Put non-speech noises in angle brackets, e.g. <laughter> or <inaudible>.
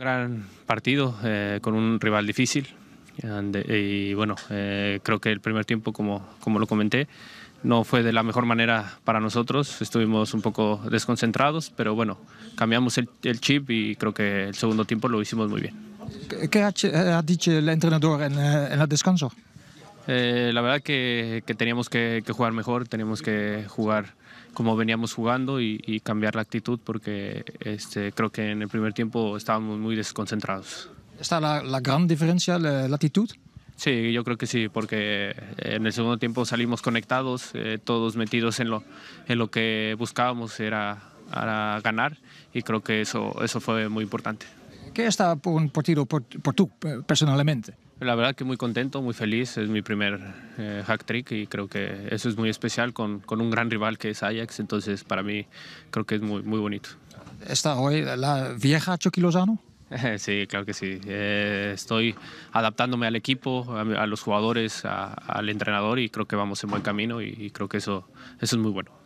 Gran partido eh, con un rival difícil. Eh, y bueno, eh, creo que el primer tiempo, como, como lo comenté, no fue de la mejor manera para nosotros. Estuvimos un poco desconcentrados, pero bueno, cambiamos el, chip y creo que el segundo tiempo lo hicimos muy bien. ¿Qué ha dicho el entrenador en, en el descanso? Eh, la verdad que, que teníamos que, jugar mejor, teníamos que jugar como veníamos jugando y, cambiar la actitud porque este, creo que en el primer tiempo estábamos muy desconcentrados. ¿Está la, gran diferencia, la, actitud? Sí, yo creo que sí, porque en el segundo tiempo salimos conectados, eh, todos metidos en lo, en lo que buscábamos, era, ganar, y creo que eso, eso fue muy importante. ¿Qué está por un partido por tú eh, personalmente? La verdad que muy contento, muy feliz. Es mi primer eh, hat hack trick y creo que eso es muy especial con, con, un gran rival que es Ajax. Entonces, para mí, creo que es muy, muy bonito. ¿Está hoy la vieja Chucky Lozano? <laughs> Sí, claro que sí. Eh, estoy adaptándome al equipo, a, los jugadores, al entrenador y creo que vamos en buen camino y, y creo que eso, eso es muy bueno.